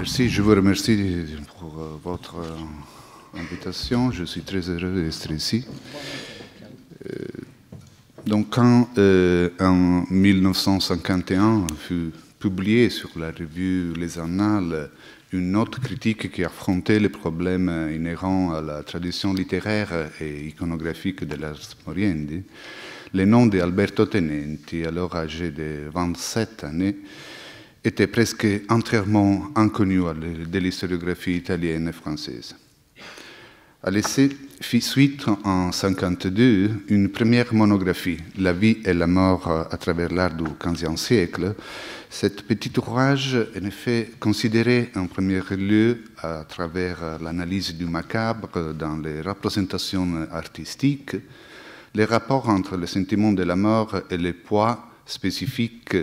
Merci, je vous remercie pour euh, votre euh, invitation. Je suis très heureux d'être ici. Euh, donc, quand en 1951 fut publiée sur la revue Les Annales une note critique qui affrontait les problèmes inhérents à la tradition littéraire et iconographique de l'art moriendi, le nom d'Alberto Tenenti, alors âgé de 27 années, était presque entièrement inconnu de l'historiographie italienne et française. Alessé fit suite en 1952 une première monographie, La vie et la mort à travers l'art du XVe siècle. Cet petit ouvrage, en effet, considéré en premier lieu à travers l'analyse du macabre dans les représentations artistiques, les rapports entre le sentiment de la mort et les poids spécifiques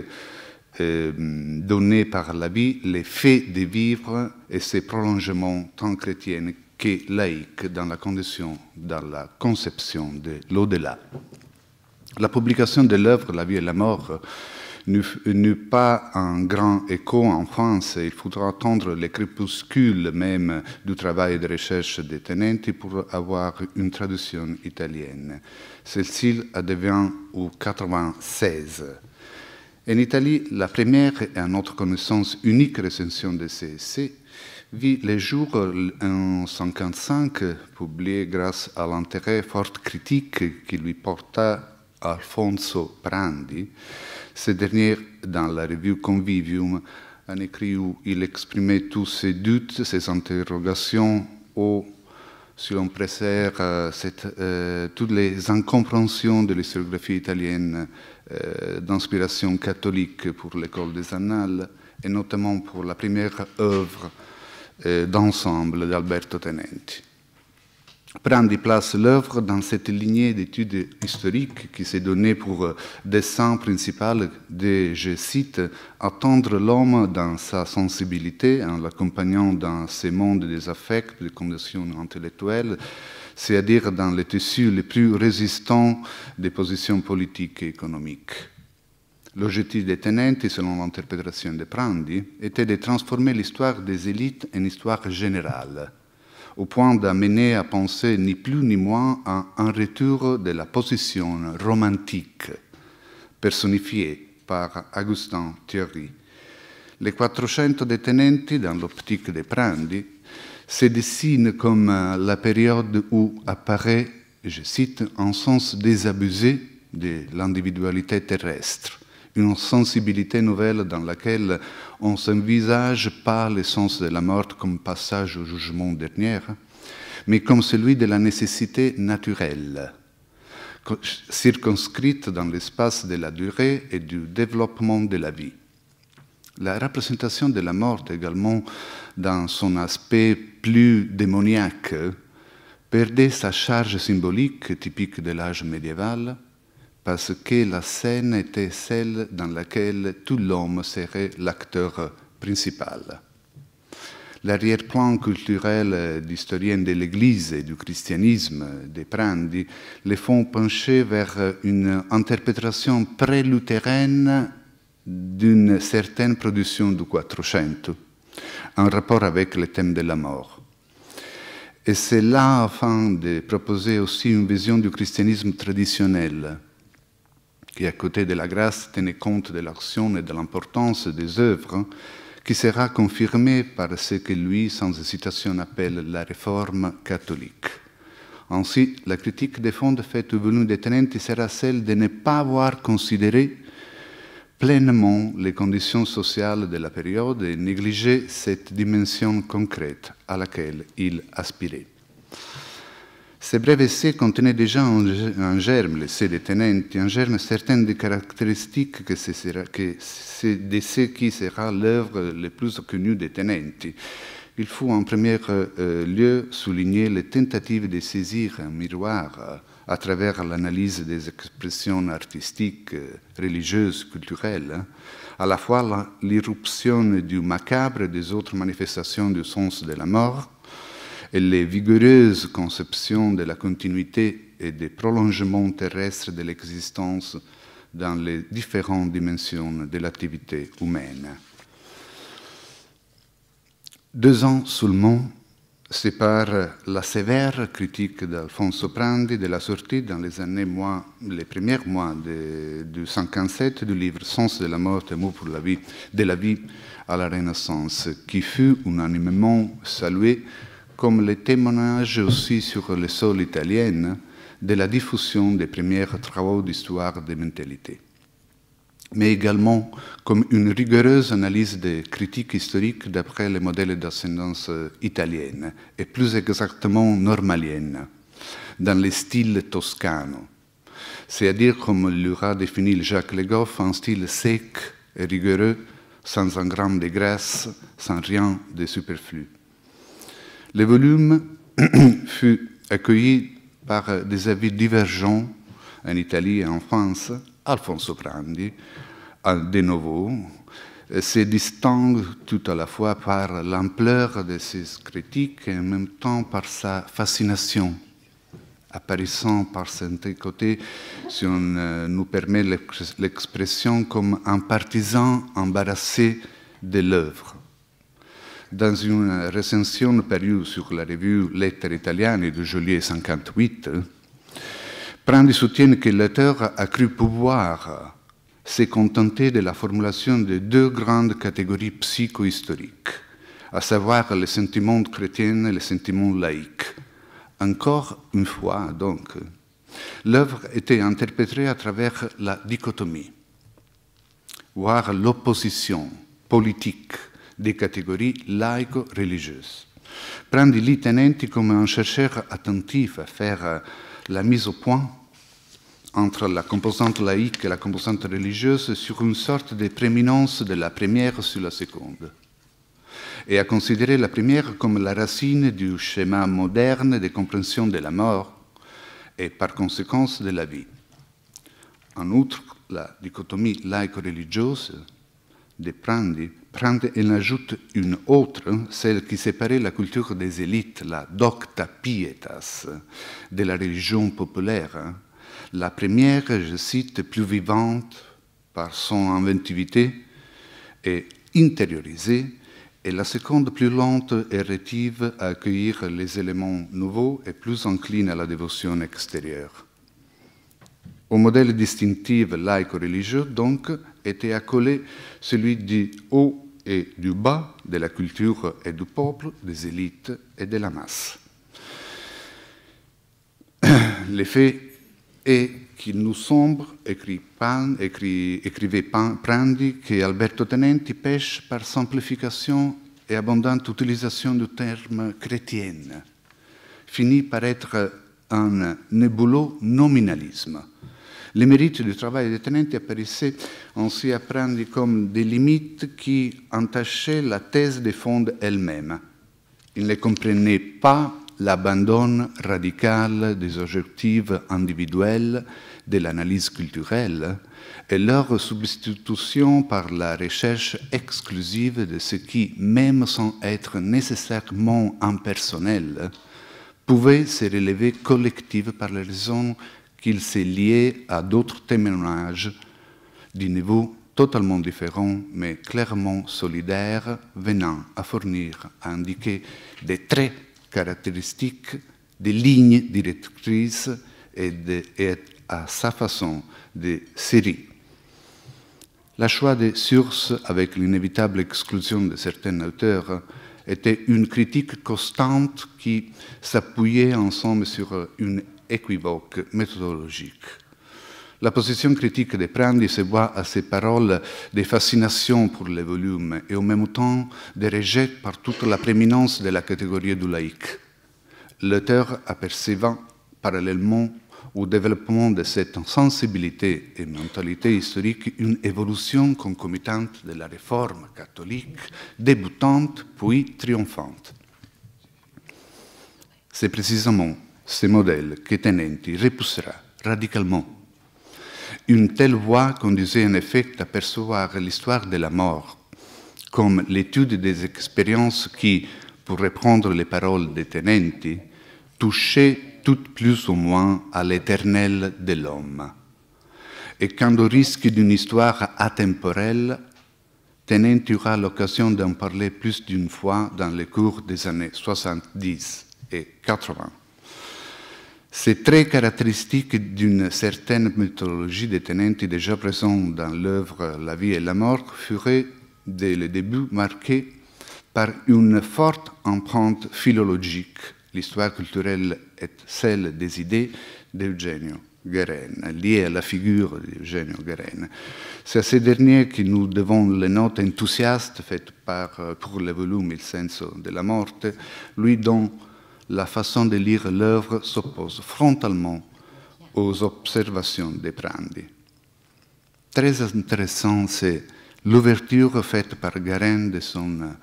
euh, donné par la vie, les faits de vivre et ses prolongements tant chrétiens que laïques dans la condition, dans la conception de l'au-delà. La publication de l'œuvre La vie et la mort n'eut pas un grand écho en France. Il faudra attendre les crépuscules même du travail de recherche des Tenenti pour avoir une traduction italienne. Celle-ci devenu au 96. En Italie, la première et à notre connaissance unique recension des essais vit les jours en 1955, publié grâce à l'intérêt fort critique qui lui porta Alfonso Prandi, ce dernier, dans la revue Convivium, un écrit où il exprimait tous ses doutes, ses interrogations, ou, si l'on préfère, euh, euh, toutes les incompréhensions de l'historiographie italienne euh, d'inspiration catholique pour l'école des annales et notamment pour la première œuvre euh, d'ensemble d'Alberto Tenenti. Prendre place l'œuvre dans cette lignée d'études historiques qui s'est donnée pour euh, dessin principal de, je cite, attendre l'homme dans sa sensibilité en l'accompagnant dans ses mondes des affects, des conditions intellectuelles, c'est-à-dire dans les tissus les plus résistants des positions politiques et économiques. L'objectif des tenenti, selon l'interprétation de Prandi, était de transformer l'histoire des élites en histoire générale, au point d'amener à penser ni plus ni moins à un retour de la position romantique, personnifiée par Augustin Thierry. Les 400 détenenti, dans l'optique de Prandi, se dessine comme euh, la période où apparaît, je cite, un sens désabusé de l'individualité terrestre, une sensibilité nouvelle dans laquelle on s'envisage pas le sens de la mort comme passage au jugement dernier, mais comme celui de la nécessité naturelle, circonscrite dans l'espace de la durée et du développement de la vie. La représentation de la mort également dans son aspect plus démoniaque, perdait sa charge symbolique typique de l'âge médiéval, parce que la scène était celle dans laquelle tout l'homme serait l'acteur principal. L'arrière-plan culturel d'historiens de l'Église et du christianisme des Prandi les font pencher vers une interprétation pré d'une certaine production du Quattrocento, en rapport avec le thème de la mort. Et c'est là afin de proposer aussi une vision du christianisme traditionnel, qui à côté de la grâce tenait compte de l'action et de l'importance des œuvres, hein, qui sera confirmée par ce que lui, sans hésitation, appelle la réforme catholique. Ainsi, la critique des fonds faite au venu des tenentes sera celle de ne pas avoir considéré pleinement les conditions sociales de la période et négliger cette dimension concrète à laquelle il aspirait. Ces brefs essais contenaient déjà un germe, l'essai des tenenti, un germe certaines des caractéristiques que c'est de ce qui sera l'œuvre la plus connue des tenenti. Il faut en premier euh, lieu souligner les tentatives de saisir un miroir à travers l'analyse des expressions artistiques, euh, religieuses, culturelles, hein, à la fois l'irruption du macabre et des autres manifestations du sens de la mort, et les vigoureuses conceptions de la continuité et des prolongements terrestres de l'existence dans les différentes dimensions de l'activité humaine. Deux ans seulement c'est par la sévère critique d'Alfonso Prandi de la sortie dans les années les premiers mois de, 157 du livre Sens de la mort et mot pour la vie, de la vie à la Renaissance, qui fut unanimement salué comme le témoignage aussi sur le sol italien de la diffusion des premiers travaux d'histoire des mentalités mais également comme une rigoureuse analyse des critiques historiques d'après les modèles d'ascendance euh, italienne, et plus exactement normalienne, dans le style toscano, c'est-à-dire comme l'aura défini Jacques Legoff, un style sec et rigoureux, sans un gramme de graisse, sans rien de superflu. Le volume fut accueilli par des avis divergents en Italie et en France, Alfonso Prandi, euh, de nouveau, euh, se distingue tout à la fois par l'ampleur de ses critiques et en même temps par sa fascination, apparaissant par ses côtés, si on euh, nous permet l'expression, comme un partisan embarrassé de l'œuvre. Dans une recension parue sur la revue Lettres italiennes de juillet 58, Prandi soutient que l'auteur a cru pouvoir se contenter de la formulation de deux grandes catégories psycho-historiques, à savoir les sentiments chrétiens et les sentiments laïques. Encore une fois, donc, l'œuvre était interprétée à travers la dichotomie, voire l'opposition politique des catégories laïco-religieuses. Prandi lit, tenenti comme un chercheur attentif à faire la mise au point entre la composante laïque et la composante religieuse sur une sorte de préminence de la première sur la seconde, et à considérer la première comme la racine du schéma moderne de compréhension de la mort et par conséquent de la vie. En outre, la dichotomie laïque religieuse de Prandi, ajoute une autre, celle qui séparait la culture des élites, la docta pietas, de la religion populaire, hein, la première, je cite, plus vivante par son inventivité et intériorisée, et la seconde plus lente et rétive à accueillir les éléments nouveaux et plus encline à la dévotion extérieure. Au modèle distinctif laïco-religieux, donc, était accolé celui du haut et du bas de la culture et du peuple, des élites et de la masse. L'effet et qu'il nous semble, écrit Pan, écrit, écrivait Prandi, que Alberto Tenenti pêche par simplification et abondante utilisation du terme chrétienne, finit par être un nébuleux nominalisme. Les mérites du travail de tenenti apparaissaient ainsi à prendre comme des limites qui entachaient la thèse des fonds elle-même. Il ne comprenait pas l'abandon radical des objectifs individuels de l'analyse culturelle et leur substitution par la recherche exclusive de ce qui, même sans être nécessairement impersonnel, pouvait se relever collective par la raison qu'il s'est lié à d'autres témoignages du niveau totalement différent, mais clairement solidaire, venant à fournir, à indiquer des traits caractéristique des lignes directrices et, à sa façon de séries. La choix des sources, avec l'inévitable exclusion de certains auteurs, était une critique constante qui s'appuyait ensemble sur une équivoque méthodologique. La position critique de Prandi se voit à ses paroles des fascinations pour les volumes et au même temps des rejets par toute la préminence de la catégorie du laïc. L'auteur apercevant parallèlement au développement de cette sensibilité et mentalité historique une évolution concomitante de la réforme catholique, débutante puis triomphante. C'est précisément ce modèle que Tenenti repoussera radicalement une telle voie conduisait en effet à percevoir l'histoire de la mort comme l'étude des expériences qui, pour reprendre les paroles de Tenenti, touchaient tout plus ou moins à l'éternel de l'homme. Et quand au risque d'une histoire atemporelle, Tenenti aura l'occasion d'en parler plus d'une fois dans les cours des années 70 et 80. Ces très caractéristique d'une certaine mythologie détenante déjà présente dans l'œuvre La vie et la mort furent dès le début marqués par une forte empreinte philologique. L'histoire culturelle est celle des idées d'Eugenio Guérin, liée à la figure d'Eugenio Guérin. C'est à ces derniers que nous devons les notes enthousiastes faites par, pour le volume Il de la morte, lui dont la façon de lire l'œuvre s'oppose frontalement aux observations de Prandi. Très intéressant, c'est l'ouverture faite par Garen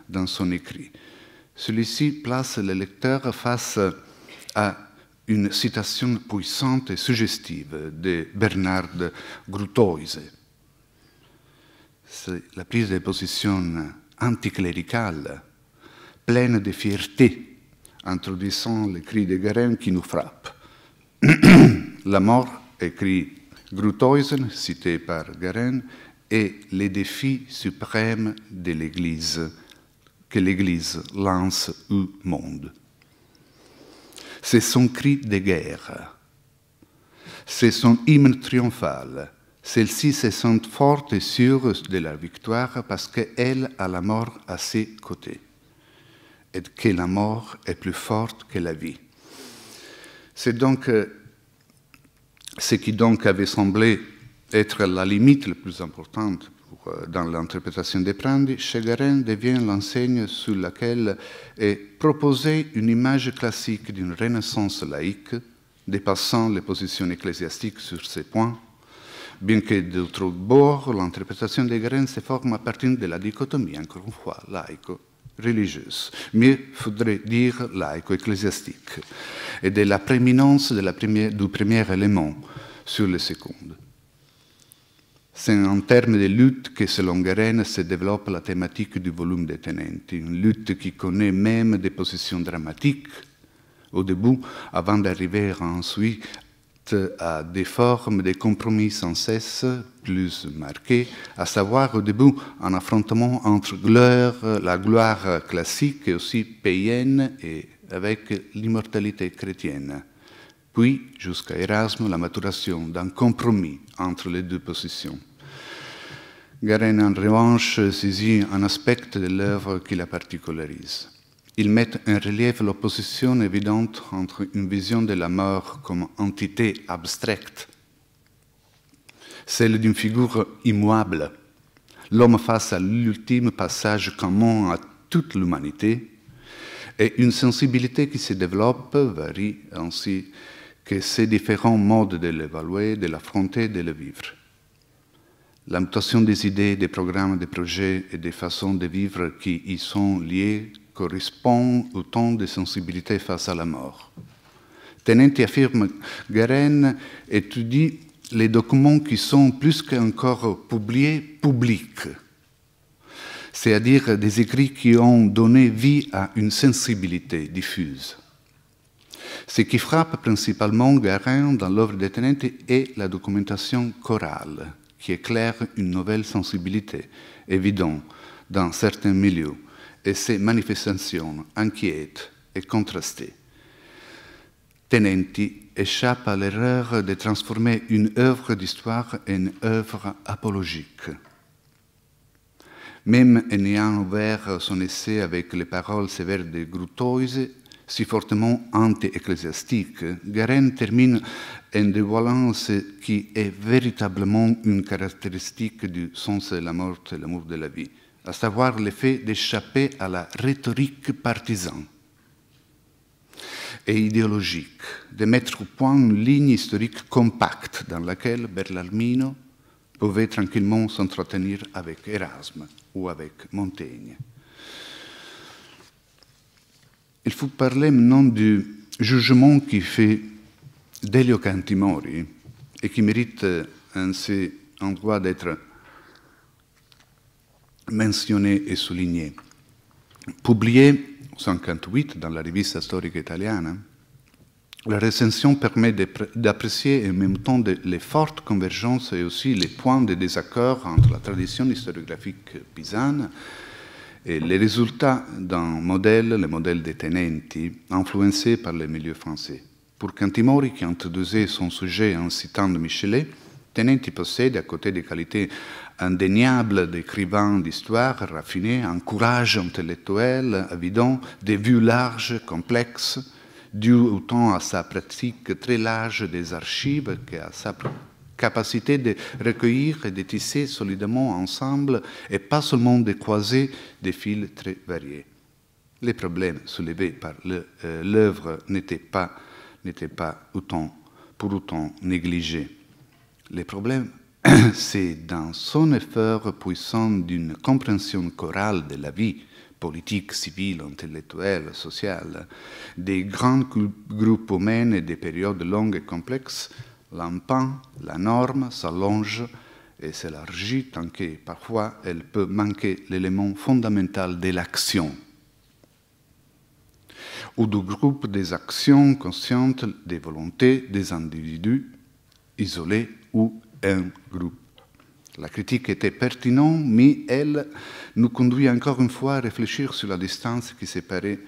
dans son écrit. Celui-ci place le lecteur face à une citation puissante et suggestive de Bernard Grutoise. C'est la prise de position anticléricale, pleine de fierté introduisant le cri de Guérin qui nous frappe. la mort, écrit Gruthoisen, cité par Guérin, est le défi suprême de l'Église, que l'Église lance au monde. C'est son cri de guerre, c'est son hymne triomphal. celle ci se sent forte et sûre de la victoire parce qu'elle a la mort à ses côtés et que la mort est plus forte que la vie. C'est donc euh, ce qui donc avait semblé être la limite la plus importante euh, dans l'interprétation des Prandi, Chegaren devient l'enseigne sur laquelle est proposée une image classique d'une renaissance laïque, dépassant les positions ecclésiastiques sur ces points, bien que d'autre bord, l'interprétation de Garen se forme à partir de la dichotomie, encore une fois, laïque, religieuse, mieux faudrait dire laïco-ecclésiastique, et de la prééminence du premier élément sur le second. C'est en termes de lutte que, selon Guérin, se développe la thématique du volume des tenentes, une lutte qui connaît même des positions dramatiques au début, avant d'arriver ensuite à des formes des compromis sans cesse plus marqués, à savoir au début un affrontement entre la gloire classique et aussi païenne et avec l'immortalité chrétienne. Puis, jusqu'à Erasme, la maturation d'un compromis entre les deux positions. Garen, en revanche, saisit un aspect de l'œuvre qui la particularise. Ils mettent en relief l'opposition évidente entre une vision de la mort comme entité abstraite, celle d'une figure immuable, l'homme face à l'ultime passage commun à toute l'humanité, et une sensibilité qui se développe varie ainsi que ces différents modes de l'évaluer, de l'affronter, de le vivre. La mutation des idées, des programmes, des projets et des façons de vivre qui y sont liées correspond au temps de sensibilité face à la mort. Tenente affirme Garen étudie les documents qui sont plus qu'encore publiés publics, c'est-à-dire des écrits qui ont donné vie à une sensibilité diffuse. Ce qui frappe principalement Garin dans l'œuvre de Tenente est la documentation chorale, qui éclaire une nouvelle sensibilité, évidente dans certains milieux et ses manifestations inquiètes et contrastées. Tenenti échappe à l'erreur de transformer une œuvre d'histoire en œuvre apologique. Même en ayant ouvert son essai avec les paroles sévères de Grutoise, si fortement anti-ecclésiastique, Garen termine en dévoilant ce qui est véritablement une caractéristique du sens de la mort et l'amour de la vie – à savoir l'effet d'échapper à la rhétorique partisan et idéologique, de mettre au point une ligne historique compacte dans laquelle Berlalmino pouvait tranquillement s'entretenir avec Erasme ou avec Montaigne. Il faut parler maintenant du jugement qui fait Delio Cantimori et qui mérite ainsi euh, en droit d'être mentionné et souligné. Publié en 1958 dans la revista storica italiana, la recension permet d'apprécier en même temps les fortes convergences et aussi les points de désaccord entre la tradition historiographique pisane et les résultats d'un modèle, le modèle des tenenti, influencé par les milieux français. Pour Cantimori, qui introduisait son sujet en citant de Michelet, Tenenti possède, à côté des qualités indéniables d'écrivain d'histoire raffiné, un courage intellectuel évident, des vues larges, complexes, dues autant à sa pratique très large des archives qu'à sa capacité de recueillir et de tisser solidement ensemble et pas seulement de croiser des fils très variés. Les problèmes soulevés par euh, l'œuvre n'étaient pas, pas autant, pour autant négligés. Le problème, c'est dans son effort puissant d'une compréhension chorale de la vie politique, civile, intellectuelle, sociale, des grands groupes humains et des périodes longues et complexes, l'empan, la norme s'allonge et s'élargit tant que parfois elle peut manquer l'élément fondamental de l'action ou du groupe des actions conscientes des volontés des individus isolés ou un groupe. La critique était pertinente, mais elle nous conduit encore une fois à réfléchir sur la distance qui séparait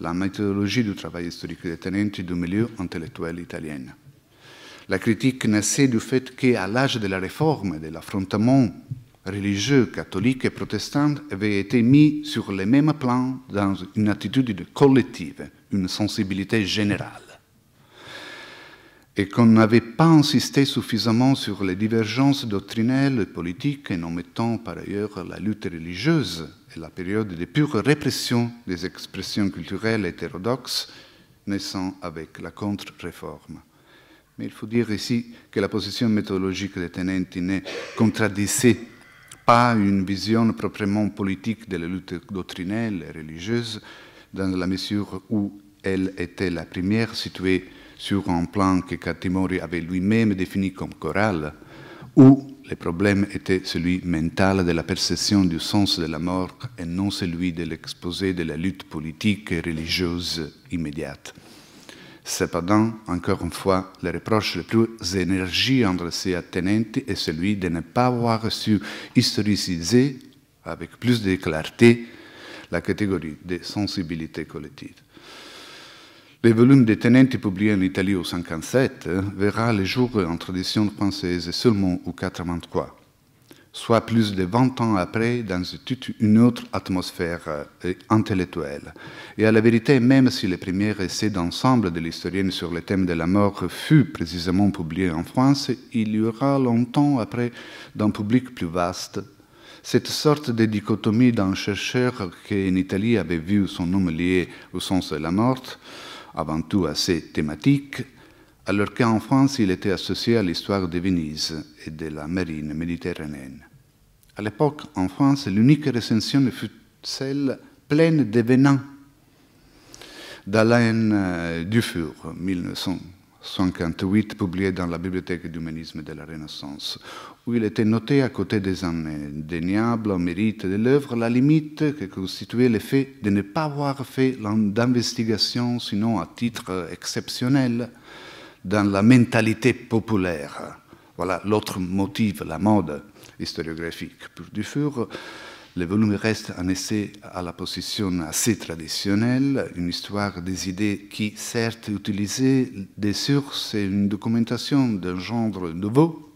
la méthodologie du travail historique des tenants du milieu intellectuel italien. La critique naissait du fait qu'à l'âge de la réforme, de l'affrontement religieux, catholique et protestant avait été mis sur le même plan dans une attitude collective, une sensibilité générale et qu'on n'avait pas insisté suffisamment sur les divergences doctrinelles et politiques en omettant par ailleurs la lutte religieuse et la période de pure répression des expressions culturelles hétérodoxes naissant avec la contre-réforme. Mais il faut dire ici que la position méthodologique de Tenenti ne contradisait pas une vision proprement politique de la lutte doctrinelle et religieuse, dans la mesure où elle était la première située sur un plan que Katimori avait lui-même défini comme choral, où le problème était celui mental de la perception du sens de la mort et non celui de l'exposé de la lutte politique et religieuse immédiate. Cependant, encore une fois, le reproche le plus énergique entre ces Tenenti est celui de ne pas avoir su historiciser avec plus de clarté la catégorie des sensibilités collectives. Le volume des Tenenti publié en Italie au 57 hein, verra le jour en tradition française seulement au 83, soit plus de 20 ans après dans toute une autre atmosphère euh, intellectuelle. Et à la vérité, même si le premier essai d'ensemble de l'historienne sur le thème de la mort fut précisément publié en France, il y aura longtemps après d'un public plus vaste cette sorte de dichotomie d'un chercheur qui en Italie avait vu son nom lié au sens de la mort, avant tout à assez thématiques, alors qu'en France, il était associé à l'histoire de Venise et de la marine méditerranéenne. À l'époque, en France, l'unique recension fut celle pleine de venins d'Alain euh, Dufour, 1958, publiée dans la Bibliothèque d'humanisme de la Renaissance, où il était noté à côté des indéniables mérites de l'œuvre la limite que constituait le fait de ne pas avoir fait d'investigation sinon à titre exceptionnel dans la mentalité populaire. Voilà l'autre motif, la mode historiographique pour Dufour. Le volume reste un essai à la position assez traditionnelle, une histoire des idées qui, certes, utilisait des sources et une documentation d'un genre nouveau,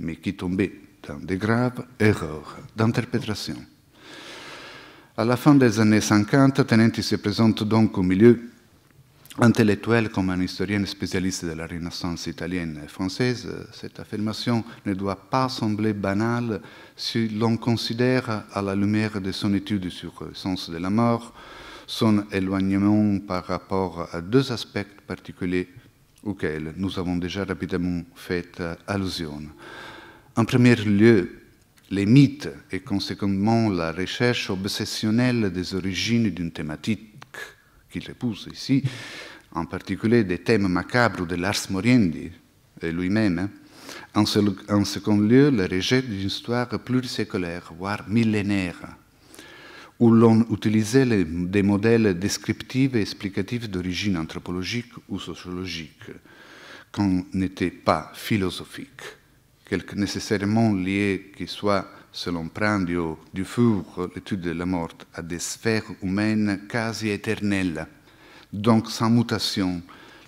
mais qui tombait dans de graves erreurs d'interprétation. À la fin des années 50, Tenenti se présente donc au milieu intellectuel comme un historien spécialiste de la Renaissance italienne et française. Cette affirmation ne doit pas sembler banale si l'on considère, à la lumière de son étude sur le sens de la mort, son éloignement par rapport à deux aspects particuliers auxquels nous avons déjà rapidement fait euh, allusion. En premier lieu, les mythes et conséquemment la recherche obsessionnelle des origines d'une thématique qu'il repousse ici, en particulier des thèmes macabres de Lars Moriendi lui-même. Hein. En, second lieu, le rejet d'une histoire pluriséculaire, voire millénaire, où l'on utilisait des modèles descriptifs et explicatifs d'origine anthropologique ou sociologique, qu'on n'était pas philosophique, quelque nécessairement lié qui soit, selon Prandio, du four, l'étude de la mort, à des sphères humaines quasi éternelles, donc sans mutation.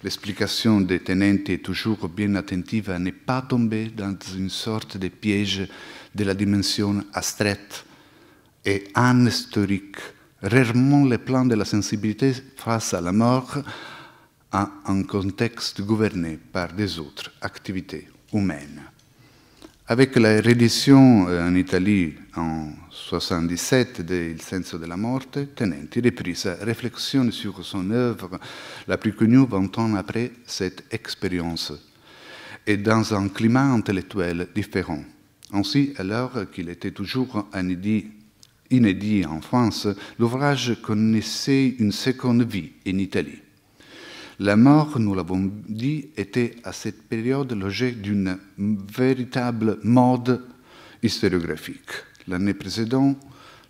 L'explication des tenentes est toujours bien attentive à ne pas tomber dans une sorte de piège de la dimension abstraite et anhistorique. Rarement le plan de la sensibilité face à la mort à un contexte gouverné par des autres activités humaines. Avec la réédition euh, en Italie en 1977 de Il senso della morte, Tenenti reprit sa réflexion sur son œuvre la plus connue 20 ans après cette expérience, et dans un climat intellectuel différent. Ainsi, alors qu'il était toujours un inédit inédit en France, l'ouvrage connaissait une seconde vie en Italie. La mort, nous l'avons dit, était à cette période l'objet d'une véritable mode historiographique. L'année précédente,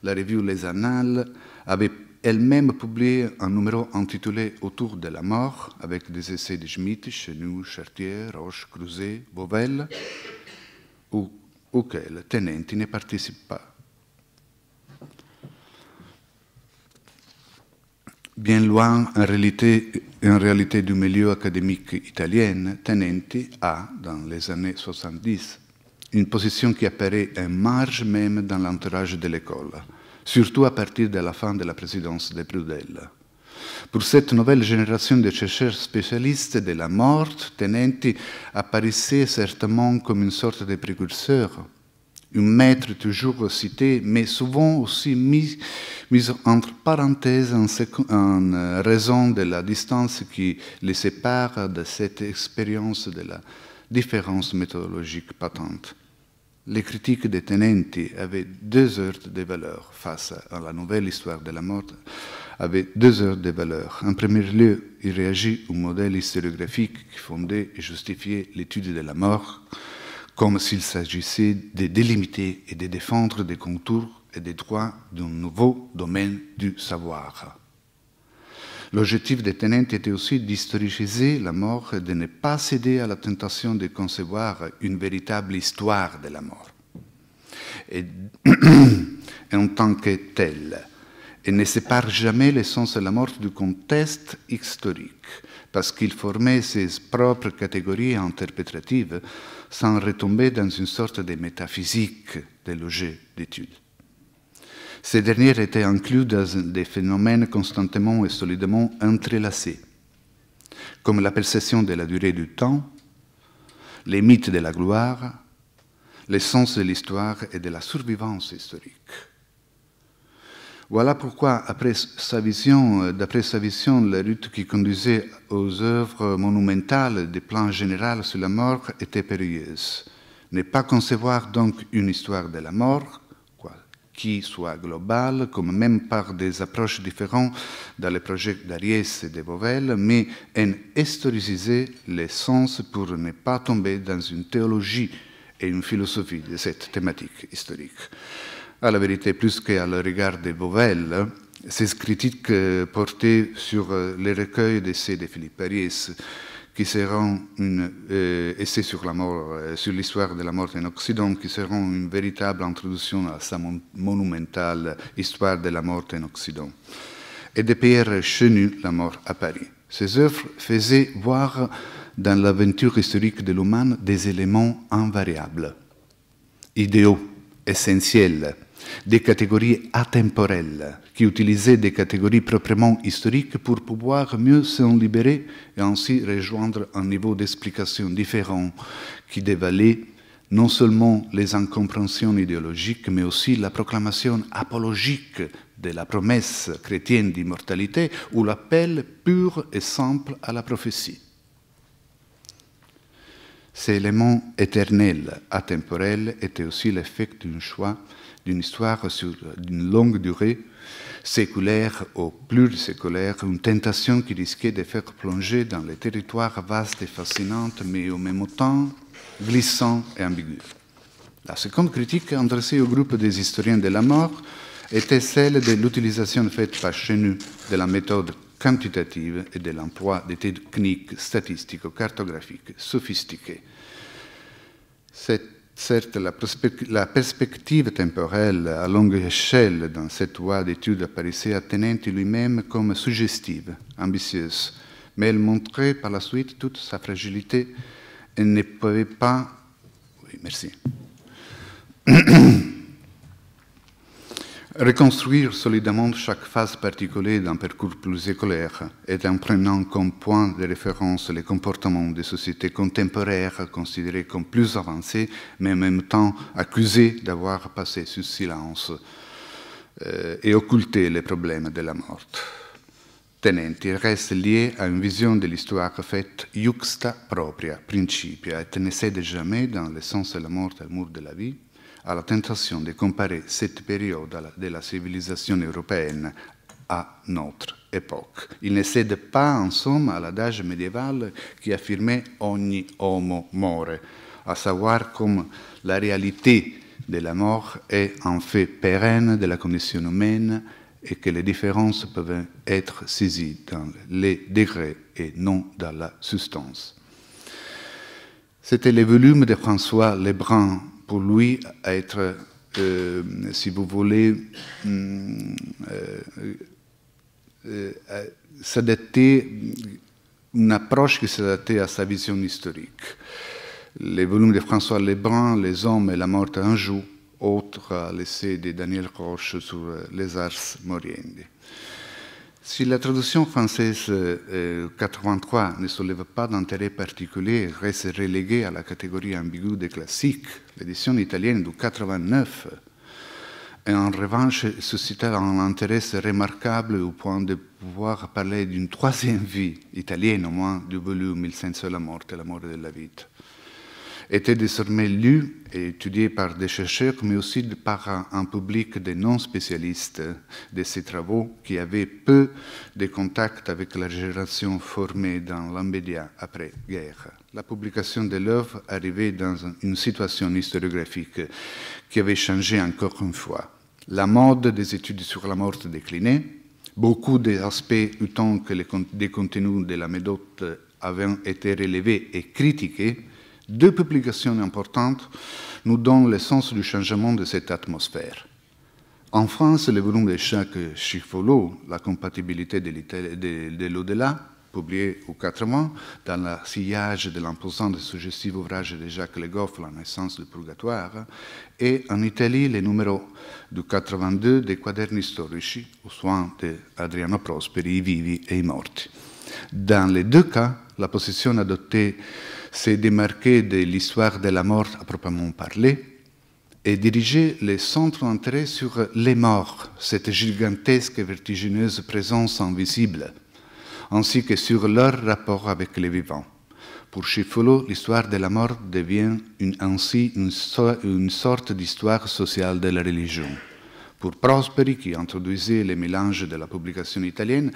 la revue Les Annales avait elle-même publié un numéro intitulé Autour de la mort, avec des essais de Schmitt, Chenu, Chartier, Roche, Cruzet, Bovell, auxquels Tenenti ne participe pas. bien loin en réalité, en réalité du milieu académique italien, Tenenti a, dans les années 70, une position qui apparaît en marge même dans l'entourage de l'école, surtout à partir de la fin de la présidence de Prudel. Pour cette nouvelle génération de chercheurs spécialistes de la mort, Tenenti apparaissait certainement comme une sorte de précurseur un maître toujours cité, mais souvent aussi mis, mise entre parenthèses en, en, euh, raison de la distance qui les sépare de cette expérience de la différence méthodologique patente. Les critiques de Tenenti avaient deux heures de valeur face à la nouvelle histoire de la mort, avaient deux heures de valeur. En premier lieu, il réagit au modèle historiographique qui fondait et justifiait l'étude de la mort, comme s'il s'agissait de délimiter et de défendre des contours et des droits d'un nouveau domaine du savoir. L'objectif des tenants était aussi d'historiciser la mort et de ne pas céder à la tentation de concevoir une véritable histoire de la mort. Et, en tant que telle, il ne sépare jamais l'essence de la mort du contexte historique, parce qu'il formait ses propres catégories interprétatives sans retomber dans une sorte de métaphysique de l'objet d'étude. Ces dernières étaient incluses dans des phénomènes constantement et solidement entrelacés, comme la perception de la durée du temps, les mythes de la gloire, les sens de l'histoire et de la survivance historique. Voilà pourquoi, après sa vision, euh, d'après sa vision, la lutte qui conduisait aux œuvres monumentales des plans généraux sur la mort était périlleuse. Ne pas concevoir donc une histoire de la mort, quoi, qui soit globale, comme même par des approches différentes dans les projets d'Ariès et de bovel mais en historiciser les sens pour ne pas tomber dans une théologie et une philosophie de cette thématique historique à la vérité plus qu'à le regard de Bovell, ces critiques portées sur euh, les recueils d'essais de Philippe Paris, qui seront un euh, essai sur euh, sur l'histoire de la mort en Occident, qui seront une véritable introduction à sa monumentale histoire de la mort en Occident, et de Pierre Chenu, La mort à Paris. Ces œuvres faisaient voir dans l'aventure historique de l'humain des éléments invariables, idéaux, essentiels, des catégories atemporelles, qui utilisaient des catégories proprement historiques pour pouvoir mieux s'en libérer et ainsi rejoindre un niveau d'explication différent qui dévalait non seulement les incompréhensions idéologiques, mais aussi la proclamation apologique de la promesse chrétienne d'immortalité ou l'appel pur et simple à la prophétie. Ces éléments éternels, atemporel, était aussi l'effet d'un choix d'une histoire sur une longue durée, séculaire ou pluriséculaire, une tentation qui risquait de faire plonger dans les territoires vastes et fascinantes, mais au même temps glissants et ambigu La seconde critique adressée au groupe des historiens de la mort était celle de l'utilisation faite par Chenu de la méthode quantitative et de l'emploi des techniques statistiques, cartographiques sophistiquées. C'est certes la, perspective temporelle à longue échelle dans cette voie d'étude apparaissait à lui-même comme suggestive, ambitieuse, mais elle montrait par la suite toute sa fragilité et ne pouvait pas... Oui, merci. Reconstruire solidement chaque phase particulière d'un parcours plus écolaire et en prenant comme point de référence les comportements des sociétés contemporaines considérées comme plus avancées, mais en même temps accusées d'avoir passé sous silence euh, et occulté les problèmes de la mort. il reste lié à une vision de l'histoire faite juxta propria, principia, et ne de jamais dans le sens de la mort et l'amour de la vie, à la tentation de comparer cette période de la civilisation européenne à notre époque. Il ne cède pas, en somme, à l'adage médiéval qui affirmait ogni homo more, à savoir comme la réalité de la mort est un fait pérenne de la condition humaine et que les différences peuvent être saisies dans les degrés et non dans la substance. C'était le volume de François Lebrun pour lui être, euh, si vous voulez, mm, euh, euh, s'adapter, une approche qui s'adaptait à sa vision historique. Les volumes de François Lebrun, Les hommes et la mort un jour, autre l'essai de Daniel Roche sur les arts Moriendi. Si la traduction française 83 euh, ne soulève pas d'intérêt particulier, reste reléguée à la catégorie ambiguë des classiques, l'édition italienne du 89 est en revanche suscita un intérêt remarquable au point de pouvoir parler d'une troisième vie italienne, au moins, du volume Il la morte, la mort de la vie » était désormais lu et étudié par des chercheurs, mais aussi par un, public de non-spécialistes de ces travaux qui avaient peu de contact avec la génération formée dans l'Ambédia après-guerre. La publication de l'œuvre arrivait dans une situation historiographique qui avait changé encore une fois. La mode des études sur la mort déclinait, beaucoup des aspects autant que les, contenus de la médote euh, avaient été relevés et critiqués, deux publications importantes nous donnent le du changement de cette atmosphère. En France, le volume de Jacques Chifolo, La compatibilité de l'au-delà, publié aux 80, dans le sillage de l'imposant et suggestif ouvrage de Jacques Legoff, La naissance du purgatoire, et en Italie, le numéro de 82 des Quaderni storici, aux soins d'Adriano Prosperi, i vivi et i morti. Dans les deux cas, la position adoptée s'est démarqué de l'histoire de la mort à proprement parler et dirigé les centres d'intérêt sur les morts, cette gigantesque et vertigineuse présence invisible, ainsi que sur leur rapport avec les vivants. Pour Schiffolo, l'histoire de la mort devient ainsi une, une sorte d'histoire sociale de la religion. Pour Prosperi, qui introduisait les mélanges de la publication italienne,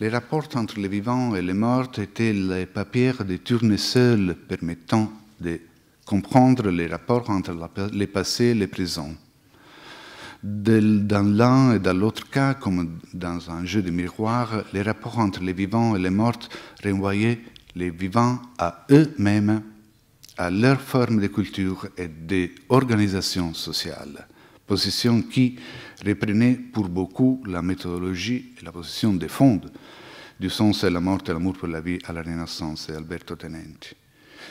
les rapports entre les vivants et les morts étaient les papiers de tournesol permettant de comprendre les rapports entre les passés et les présents. Dans l'un et dans l'autre cas, comme dans un jeu de miroir, les rapports entre les vivants et les morts renvoyaient les vivants à eux-mêmes, à leur forme de culture et d'organisation sociale position qui reprenait pour beaucoup la méthodologie et la position des fonds du sens de la mort et l'amour pour la vie à la Renaissance et Alberto Tenenti.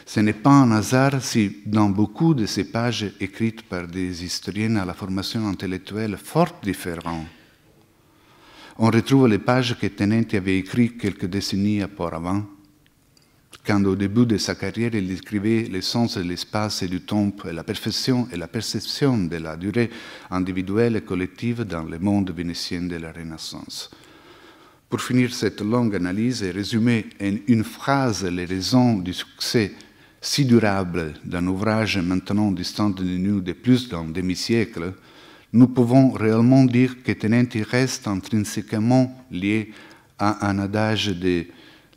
Ce n'est pas un hasard si, dans beaucoup de ces pages écrites par des historiennes à la formation intellectuelle fort différente, on retrouve les pages que Tenenti avait écrites quelques décennies auparavant quand au début de sa carrière, il décrivait les sens de l'espace et du temps et la perfection et la perception de la durée individuelle et collective dans le monde vénitien de la Renaissance. Pour finir cette longue analyse et résumer en une phrase les raisons du succès si durable d'un ouvrage maintenant distant de nous de plus d'un demi-siècle, nous pouvons réellement dire que Tenenti reste intrinsèquement lié à un adage de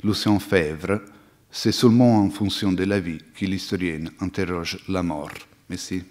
Lucien Fèvre c'est seulement en fonction de la vie que l'historienne interroge la mort. Merci.